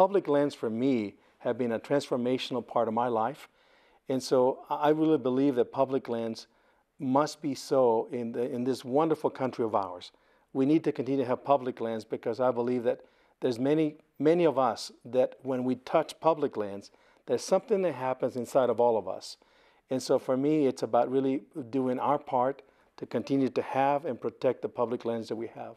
public lands for me have been a transformational part of my life. And so I really believe that public lands must be so in, the, in this wonderful country of ours. We need to continue to have public lands because I believe that there's many, many of us that when we touch public lands, there's something that happens inside of all of us. And so for me, it's about really doing our part to continue to have and protect the public lands that we have.